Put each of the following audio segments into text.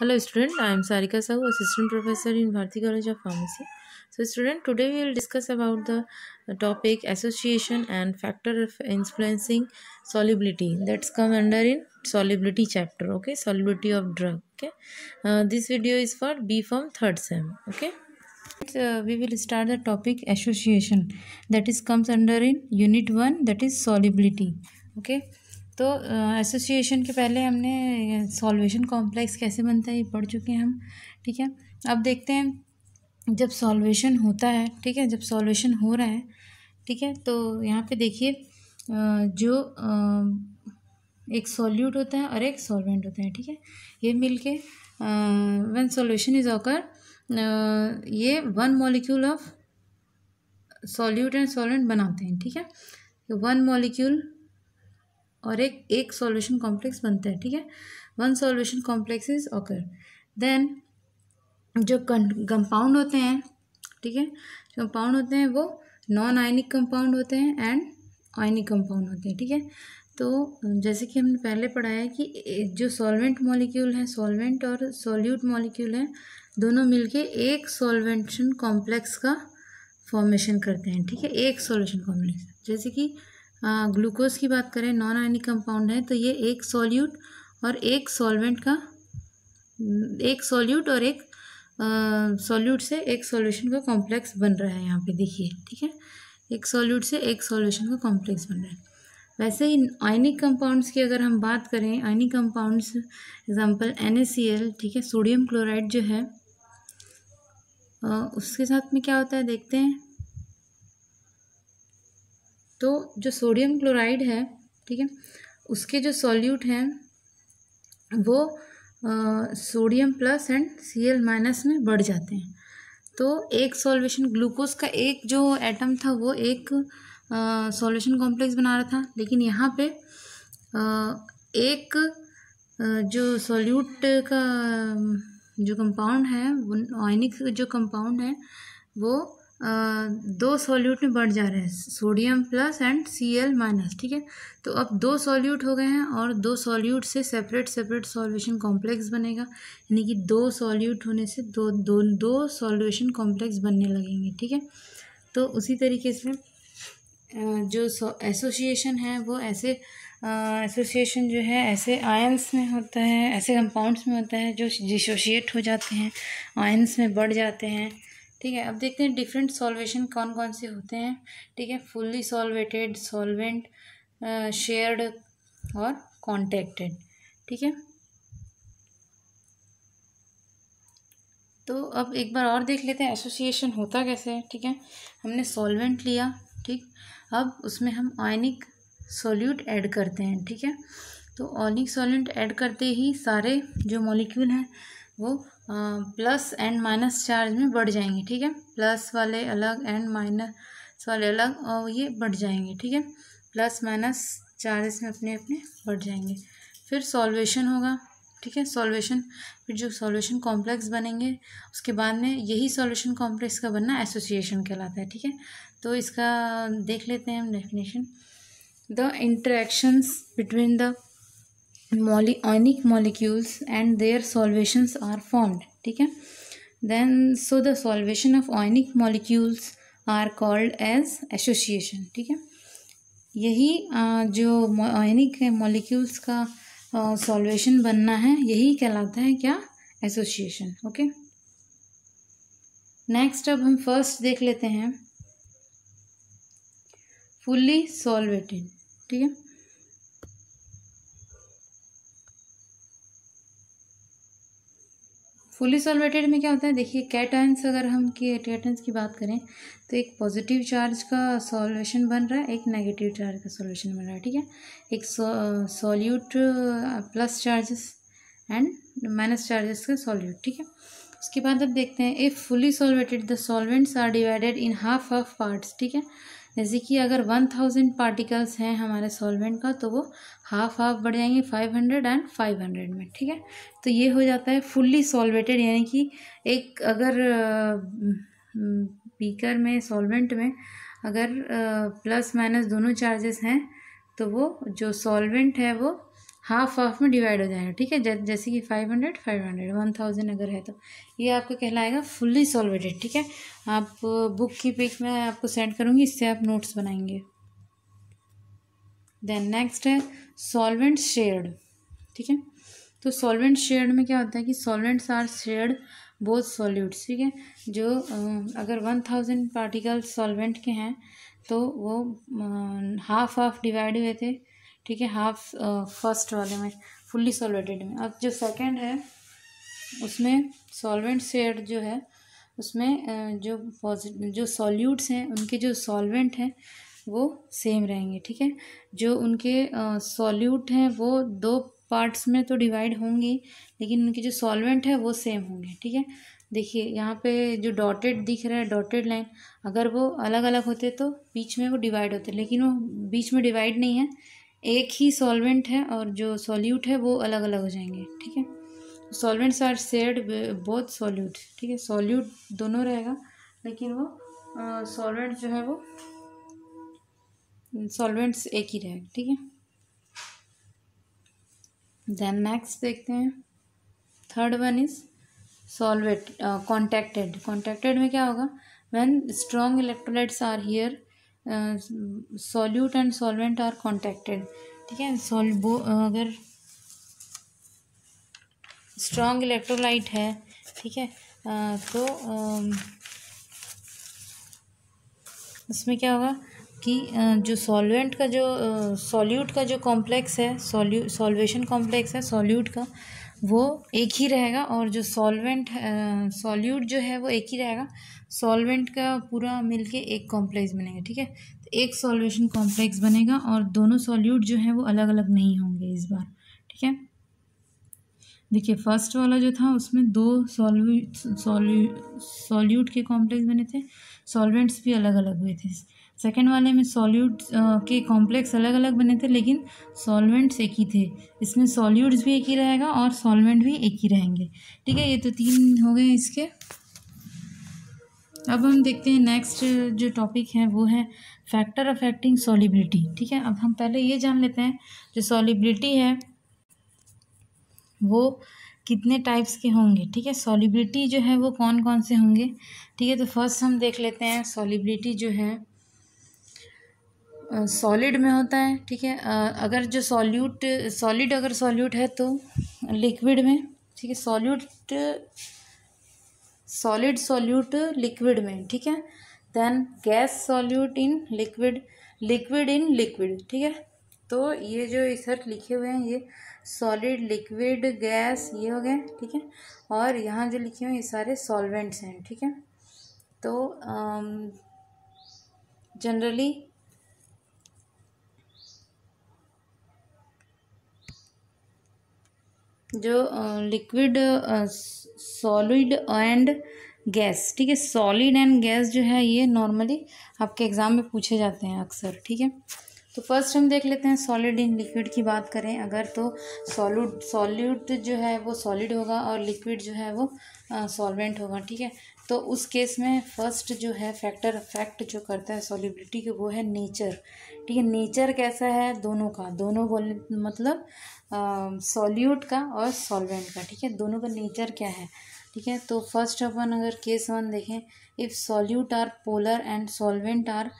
Hello student, I am Sarika Sahu, Assistant Professor in Bharti College of Pharmacy. So student, today we will discuss about the uh, topic association and factor of influencing solubility. That's come under in solubility chapter, okay, solubility of drug, okay. Uh, this video is for B from third sem, okay. Uh, we will start the topic association that is comes under in unit 1 that is solubility, okay. तो association के पहले हमने solvation complex कैसे बनता है ये पढ़ चुके हैं हम ठीक है अब देखते हैं जब सॉल्वेशन होता है ठीक है जब सॉल्वेशन हो रहा है ठीक है तो यहाँ पे देखिए जो एक सॉल्यूट होता है और एक सॉल्वेंट होता है ठीक है ये मिलके वन सॉल्यूशन इज ऑकर ये one molecule of solute and solvent बनाते हैं ठीक है वन मॉलिक्यूल और एक एक सॉल्यूशन कॉम्प्लेक्स बनता है ठीक है one solution complex is occur then जो कंपाउंड होते हैं ठीक है कंपाउंड होते हैं वो नॉन आयनिक कंपाउंड होते हैं एंड आयनिक कंपाउंड होते हैं ठीक है तो जैसे कि हमने पहले पढ़ा है कि जो सॉल्वेंट मॉलिक्यूल हैं सॉल्वेंट और सॉल्यूट मॉलिक्यूल हैं दोनों मिलके एक सॉल्वेंशन कॉम्प्लेक्स का फॉर्मेशन करते हैं ठीक है एक सॉल्यूशन कॉम्प्लेक्स जैसे कि ग्लूकोज हाँ, की बात करें नॉन आयनिक कंपाउंड है तो ये एक सॉल्यूट और एक सॉल्वेंट का एक सॉल्यूट और एक सॉल्यूट से एक सॉल्यूशन का कॉम्प्लेक्स बन रहा है यहाँ पे देखिए ठीक है एक सॉल्यूट से एक सॉल्यूशन का कॉम्प्लेक्स बन रहा है वैसे ही आयनिक कंपाउंड्स की अगर हम बात करें आयनिक कंपाउंड्स एग्जांपल एन ठीक है सोडियम क्लोराइड जो है उसके साथ में क्या होता है देखते हैं तो जो सोडियम क्लोराइड है ठीक है उसके जो सॉल्यूट हैं वो sodium plus and C L minus में बढ़ जाते हैं तो एक सॉल्यूशन ग्लूकोज का एक जो एटम था वो एक सॉल्वेशन कॉम्प्लेक्स बना रहा था लेकिन यहाँ पे आ, एक जो सॉल्यूट का जो कंपाउंड है वो ऑयनिक जो कंपाउंड है वो दो सॉल्यूट में बढ़ जा रहे हैं sodium plus and C L minus ठीक है तो अब दो सॉल्यूट हो गए हैं और दो सॉल्यूट से सेपरेट सेपरेट सॉल्यूशन कॉम्प्लेक्स बनेगा यानी कि दो सॉल्यूट होने से दो दो दो सॉल्यूशन कॉम्प्लेक्स बनने लगेंगे ठीक है तो उसी तरीके से जो एसोसिएशन है वो ऐसे एसोसिएशन जो है ऐसे आयंस में होता है ऐसे कंपाउंड्स में होता है जो डिसोशिएट हो जाते हैं आयंस में बढ़ जाते हैं ठीक है अब देखते हैं डिफरेंट सॉल्वेशन कौन कौन से होते हैं ठीक है फुल्ली सॉल्वेटेड सॉल्वेंट शेयर्ड और कॉन्टेक्टेड ठीक है तो अब एक बार और देख लेते हैं एसोसिएशन होता कैसे है ठीक है हमने सॉल्वेंट लिया ठीक अब उसमें हम आयनिक सॉल्यूट ऐड करते हैं ठीक है तो ऑनिक सॉल्यूट ऐड करते ही सारे जो मॉलिक्यूल हैं वो प्लस एंड माइनस चार्ज में बढ़ जाएंगे ठीक है प्लस वाले अलग एंड माइनस वाले अलग और ये बढ़ जाएंगे ठीक है प्लस माइनस चार्ज में अपने अपने बढ़ जाएंगे फिर सॉल्वेशन होगा ठीक है सॉल्वेशन फिर जो सॉल्वेशन कॉम्प्लेक्स बनेंगे उसके बाद में यही सॉल्वेशन कॉम्प्लेक्स का बनना एसोसिएशन कहलाता है ठीक है तो इसका देख लेते हैं हम definition the interactions between the mole ionic molecules and their solvations are formed ठीक है then so the solvation of ionic molecules are called as association ठीक है यही जो ऑयनिक मॉलिक्यूल्स का सॉल्वेशन बनना है यही कहलाता है क्या एसोसिएशन ओके नेक्स्ट अब हम फर्स्ट देख लेते हैं फुल्ली सॉल्वेटेड ठीक है फुली सॉल्वेटेड में क्या होता है देखिए कैट अगर हम की आयंस की बात करें तो एक पॉजिटिव चार्ज का सॉल्वेशन बन रहा है एक नेगेटिव चार्ज का सॉल्वेशन बन रहा है ठीक है एक solute plus charges and minus charges का सॉल्यूट ठीक है उसके बाद अब देखते हैं if fully solvated the solvents are divided in half of parts ठीक है जैसे कि अगर वन थाउजेंड पार्टिकल्स हैं हमारे सॉल्वेंट का तो वो हाफ हाफ बढ़ जाएंगे five hundred and five hundred में ठीक है तो ये हो जाता है फुल्ली सॉल्वेटेड यानी कि एक अगर बीकर में सॉल्वेंट में अगर प्लस माइनस दोनों चार्जेस हैं तो वो जो सॉल्वेंट है वो हाफ हाफ में डिवाइड हो जाएगा ठीक है जैसे कि five hundred five hundred one thousand अगर है तो ये आपको कहलाएगा फुल्ली सॉल्वेटेड ठीक है आप बुक की पिक मैं आपको सेंड करूँगी इससे आप नोट्स बनाएंगे देन नेक्स्ट है सॉल्वेंट शेयर्ड ठीक है तो सॉल्वेंट शेयर्ड में क्या होता है कि solvents are shared both solutes ठीक है जो अगर वन थाउजेंड पार्टिकल सॉल्वेंट के हैं तो वो हाफ हाफ डिवाइड हुए थे ठीक है हाफ फर्स्ट वाले में फुल्ली सॉल्वेटेड में अब जो सेकंड है उसमें सॉल्वेंट शेयर जो है उसमें जो पॉजिटिव जो सॉल्यूट्स हैं उनके जो सॉल्वेंट हैं वो सेम रहेंगे ठीक है जो उनके सॉल्यूट हैं वो दो पार्ट्स में तो डिवाइड होंगे लेकिन उनके जो सॉल्वेंट है वो सेम होंगे ठीक है देखिए यहाँ पे जो डॉटेड दिख रहा है डॉटेड लाइन अगर वो अलग अलग होते तो बीच में वो डिवाइड होते लेकिन वो बीच में डिवाइड नहीं है एक ही सॉल्वेंट है और जो सॉल्यूट है वो अलग अलग हो जाएंगे ठीक है solvents are shared both solute ठीक है सॉल्यूट दोनों रहेगा लेकिन वो सॉल्वेंट जो है वो सॉल्वेंट्स एक ही रहेगा ठीक है देन नेक्स्ट देखते हैं third one is solvate contacted contacted में क्या होगा when strong electrolytes are here solute and solvent are contacted ठीक है सॉल्बो अगर स्ट्रॉन्ग इलेक्ट्रोलाइट है ठीक है आ, तो इसमें क्या होगा कि जो सॉल्वेंट का जो सॉल्यूट का जो कॉम्प्लेक्स है सॉल्यू सॉल्वेशन कॉम्प्लेक्स है सॉल्यूट का वो एक ही रहेगा और जो सॉल्वेंट सॉल्यूट जो है वो एक ही रहेगा सॉल्वेंट का पूरा मिलके एक कॉम्प्लेक्स बनेगा ठीक है तो एक सॉल्वेशन कॉम्प्लेक्स बनेगा और दोनों सॉल्यूट जो है वो अलग अलग नहीं होंगे इस बार ठीक है देखिए फर्स्ट वाला जो था उसमें दो सॉल्यूट सॉल्यूट के कॉम्प्लेक्स बने थे सॉल्वेंट्स भी अलग अलग हुए थे सेकेंड वाले में सॉल्यूट के कॉम्प्लेक्स अलग अलग बने थे लेकिन सॉल्वेंट्स एक ही थे इसमें सॉल्यूट्स भी एक ही रहेगा और सॉल्वेंट भी एक ही रहेंगे ठीक है ये तो तीन हो गए इसके अब हम देखते हैं नेक्स्ट जो टॉपिक है वो है फैक्टर अफेक्टिंग सॉलिबिलिटी ठीक है अब हम पहले ये जान लेते हैं जो सॉलिबिलिटी है वो कितने टाइप्स के होंगे ठीक है सॉलिबिलिटी जो है वो कौन कौन से होंगे ठीक है तो फर्स्ट हम देख लेते हैं सॉलिबिलिटी जो है सॉलिड में होता है ठीक है अगर जो सॉल्यूट सॉलिड अगर सॉल्यूट है तो लिक्विड में ठीक है सॉल्यूट सॉलिड सॉल्यूट लिक्विड में ठीक है then gas solute in liquid liquid in liquid ठीक है तो ये जो इधर लिखे हुए हैं ये सॉलिड लिक्विड गैस ये हो गए ठीक है और यहाँ जो लिखे हुए हैं ये सारे सॉल्वेंट्स हैं ठीक है तो जनरली जो लिक्विड सॉलिड एंड गैस ठीक है सॉलिड एंड गैस जो है ये नॉर्मली आपके एग्ज़ाम में पूछे जाते हैं अक्सर ठीक है तो फर्स्ट हम देख लेते हैं सॉलिड एंड लिक्विड की बात करें अगर तो सॉलिड सॉलिड जो है वो सॉलिड होगा और लिक्विड जो है वो सॉल्वेंट होगा ठीक है तो उस केस में फर्स्ट जो है फैक्टर अफेक्ट जो करता है सॉलिबिलिटी के वो है नेचर ठीक है नेचर कैसा है दोनों का दोनों बोल मतलब सॉल्यूट का और सॉल्वेंट का ठीक है दोनों का नेचर क्या है ठीक है तो फर्स्ट अपन अगर केस वन देखें if solute are polar and solvent are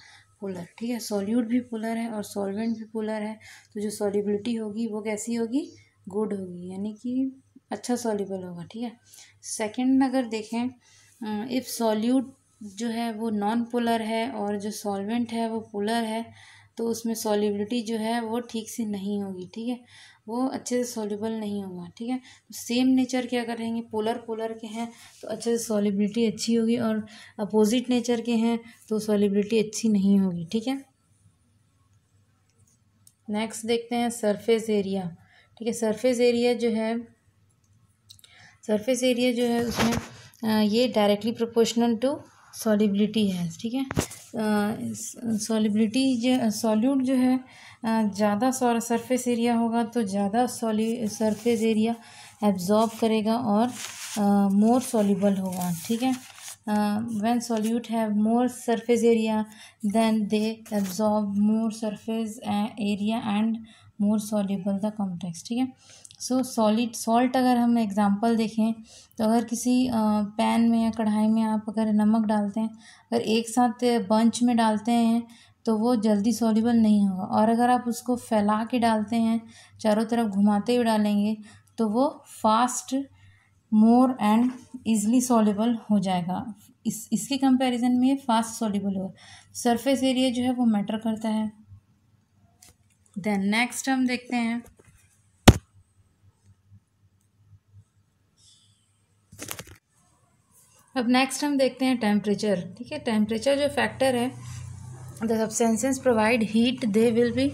polar ठीक है सॉल्यूट भी पोलर है और सॉल्वेंट भी पोलर है तो जो सॉलिबिलिटी होगी वो कैसी होगी गुड होगी यानी कि अच्छा सॉलिबल होगा ठीक है सेकंड अगर देखें इफ़ सॉल्यूट जो है वो नॉन पोलर है और जो सॉल्वेंट है वो पोलर है तो उसमें सॉल्युबिलिटी जो है वो ठीक से नहीं होगी ठीक है वो अच्छे से सॉल्यूबल नहीं होगा ठीक है तो सेम नेचर के अगर रहेंगे पोलर पोलर के हैं तो अच्छे से सॉल्युबिलिटी अच्छी होगी और अपोजिट नेचर के हैं तो सॉल्युबिलिटी अच्छी नहीं होगी ठीक है नेक्स्ट देखते हैं सरफेस एरिया ठीक है सरफेस एरिया जो है सरफेस एरिया जो है उसमें ये डायरेक्टली प्रोपोर्शनल टू सॉलिबिलिटी है ठीक है सॉलिबिलिटी जो सॉल्यूट जो है ज़्यादा सरफेस एरिया होगा तो ज़्यादा सॉली सरफेस एरिया एब्जॉर्ब करेगा और मोर सॉल्यूबल होगा ठीक है when solute have more surface area then they absorb more surface area and more soluble the complex ठीक है सो सॉलिड सॉल्ट अगर हम एग्ज़ाम्पल देखें तो अगर किसी पैन में या कढ़ाई में आप अगर नमक डालते हैं अगर एक साथ बंच में डालते हैं तो वो जल्दी सॉलिबल नहीं होगा और अगर आप उसको फैला के डालते हैं चारों तरफ घुमाते हुए डालेंगे तो वो fast more and easily soluble हो जाएगा इस इसके कंपैरिजन में ये फास्ट सॉलिबल होगा सरफेस एरिया जो है वो मैटर करता है देन नेक्स्ट हम देखते हैं अब नेक्स्ट हम देखते हैं टेम्परेचर ठीक है टेम्परेचर जो फैक्टर है the substances provide heat they will be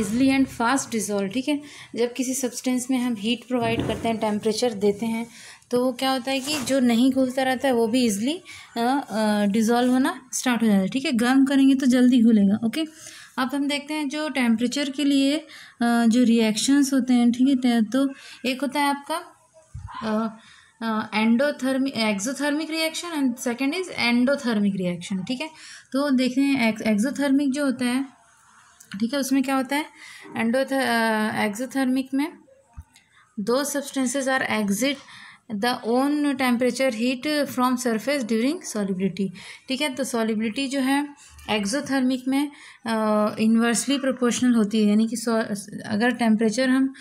easily and fast dissolve ठीक है जब किसी सब्सटेंस में हम हीट प्रोवाइड करते हैं टेम्परेचर देते हैं तो क्या होता है कि जो नहीं घुलता रहता है वो भी इजली डिजोल्व होना स्टार्ट हो जाता है ठीक है गर्म करेंगे तो जल्दी घुलेगा ओके अब हम देखते हैं जो टेम्परेचर के लिए जो रिएक्शंस होते हैं ठीक है तो एक होता है आपका endothermic exothermic reaction and second is endothermic reaction ठीक है तो देखते हैं जो होता है ठीक है उसमें क्या होता है एंडोथ एक्जोथर्मिक में दो substances are exit the own temperature heat from surface during solubility ठीक है तो सॉलिबिलिटी जो है एक्जोथर्मिक में इन्वर्सली प्रोपोर्शनल होती है यानी कि अगर टेम्परेचर हम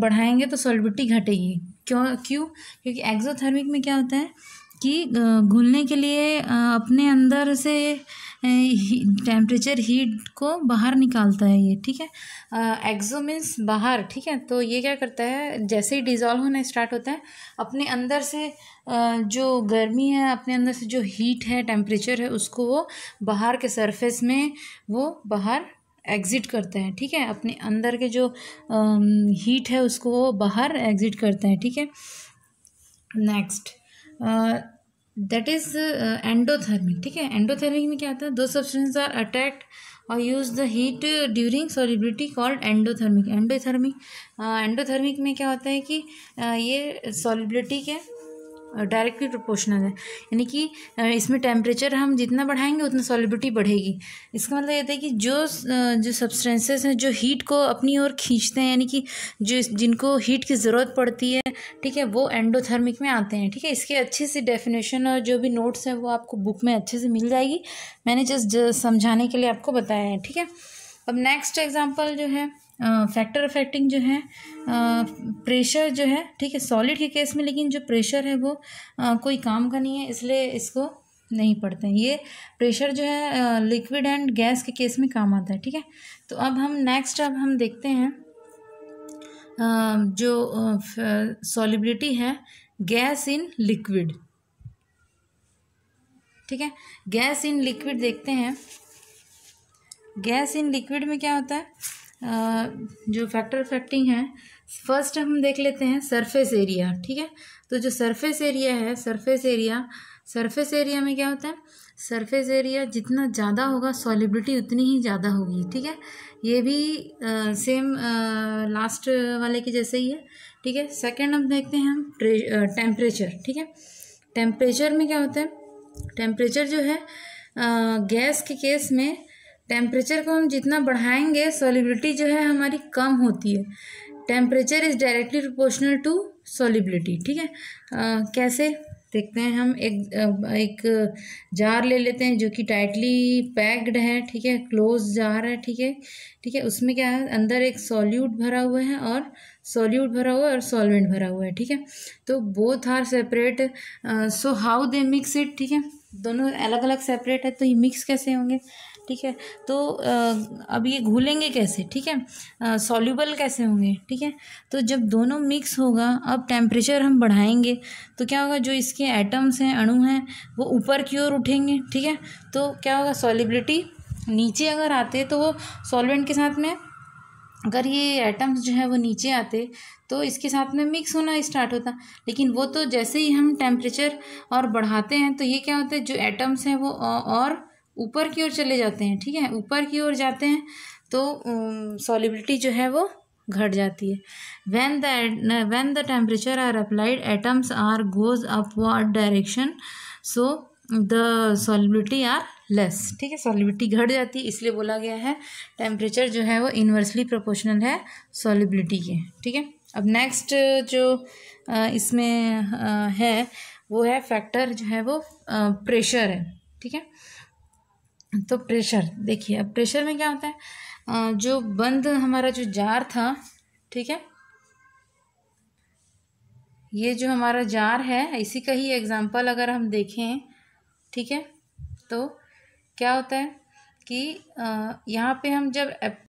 बढ़ाएंगे तो सॉलिबिलिटी घटेगी क्यों क्यों क्योंकि एक्सोथर्मिक में क्या होता है कि घुलने के लिए अपने अंदर से टेम्परेचर हीट को बाहर निकालता है ये ठीक है एक्जो मीन्स बाहर ठीक है तो ये क्या करता है जैसे ही डिज़ोल्व होना स्टार्ट होता है अपने अंदर से जो गर्मी है अपने अंदर से जो हीट है टेम्परेचर है उसको वो बाहर के सरफेस में वो बाहर एग्ज़िट करते हैं ठीक है अपने अंदर के जो हीट है उसको वो बाहर एग्ज़िट करते हैं ठीक है नेक्स्ट दैट इज़ एंडोथर्मिक ठीक है एंडोथर्मिक में क्या आता है दो सब्सटेंस आर अटैक्ट और use the heat during solubility called endothermic endothermic endothermic में क्या होता है कि uh, ये सॉलिबिलिटी के डायरेक्टली प्रोपोर्शनल है यानी कि इसमें टेम्परेचर हम जितना बढ़ाएंगे उतना सॉलिबिलिटी बढ़ेगी इसका मतलब ये था कि जो जो सब्सटेंसेस हैं जो हीट को अपनी ओर खींचते हैं यानी कि जो जिनको हीट की ज़रूरत पड़ती है ठीक है वो एंडोथर्मिक में आते हैं ठीक है इसके अच्छे से डेफिनेशन और जो भी नोट्स हैं वो आपको बुक में अच्छे से मिल जाएगी मैंने जस्ट समझाने के लिए आपको बताया है ठीक है अब नेक्स्ट एग्जाम्पल जो है फैक्टर अफेक्टिंग जो है प्रेशर जो है ठीक है सॉलिड के केस में लेकिन जो प्रेशर है वो कोई काम का नहीं है इसलिए इसको नहीं पढ़ते हैं ये प्रेशर जो है लिक्विड एंड गैस के केस में काम आता है ठीक है तो अब हम नेक्स्ट अब हम देखते हैं जो सॉलिबिलिटी है गैस इन लिक्विड ठीक है गैस इन लिक्विड देखते हैं गैस इन लिक्विड में क्या होता है जो फैक्टर फैक्टिंग है फर्स्ट हम देख लेते हैं सरफेस एरिया ठीक है तो जो सरफेस एरिया है सरफेस एरिया सरफेस एरिया में क्या होता है सरफेस एरिया जितना ज़्यादा होगा सॉलिबिलिटी उतनी ही ज़्यादा होगी ठीक है ये भी आ, सेम लास्ट वाले के जैसे ही है ठीक है सेकंड हम देखते हैं हम टेम्परेचर ठीक है टेम्परेचर में क्या होता है टेम्परेचर जो है गैस के केस में टेम्परेचर को हम जितना बढ़ाएंगे सॉलिबिलिटी जो है हमारी कम होती है temperature is directly proportional to solubility ठीक है आ, कैसे देखते हैं हम एक एक जार ले लेते हैं जो कि टाइटली पैक्ड है ठीक है क्लोज जार है ठीक है ठीक है उसमें क्या है अंदर एक सॉल्यूट भरा हुआ है और सॉल्यूट भरा हुआ है और सॉल्वेंट भरा हुआ है ठीक है तो both are separate so how they mix it ठीक है दोनों अलग अलग सेपरेट है तो ये मिक्स कैसे होंगे ठीक है तो अब ये घुलेंगे कैसे ठीक है सॉल्यूबल कैसे होंगे ठीक है तो जब दोनों मिक्स होगा अब टेम्परेचर हम बढ़ाएंगे तो क्या होगा जो इसके एटम्स हैं अणु हैं वो ऊपर की ओर उठेंगे ठीक है तो क्या होगा सॉलिबिलिटी नीचे अगर आते तो वो सॉल्वेंट के साथ में अगर ये एटम्स जो है वो नीचे आते तो इसके साथ में मिक्स होना स्टार्ट होता लेकिन वो तो जैसे ही हम टेम्परेचर और बढ़ाते हैं तो ये क्या होता है जो एटम्स हैं वो और ऊपर की ओर चले जाते हैं ठीक है ऊपर की ओर जाते हैं तो सॉलिबिलिटी जो है वो घट जाती है when the when the temperature are applied atoms are goes upward direction so the solubility are less ठीक है सॉलिबिलिटी घट जाती है इसलिए बोला गया है टेम्परेचर जो है वो इन्वर्सली प्रोपोर्शनल है सॉलिबिलिटी के ठीक है अब नेक्स्ट जो इसमें है वो है फैक्टर जो है वो प्रेशर है ठीक है तो प्रेशर देखिए अब प्रेशर में क्या होता है जो बंद हमारा जो जार था ठीक है ये जो हमारा जार है इसी का ही एग्ज़ाम्पल अगर हम देखें ठीक है तो क्या होता है कि यहाँ पे हम जब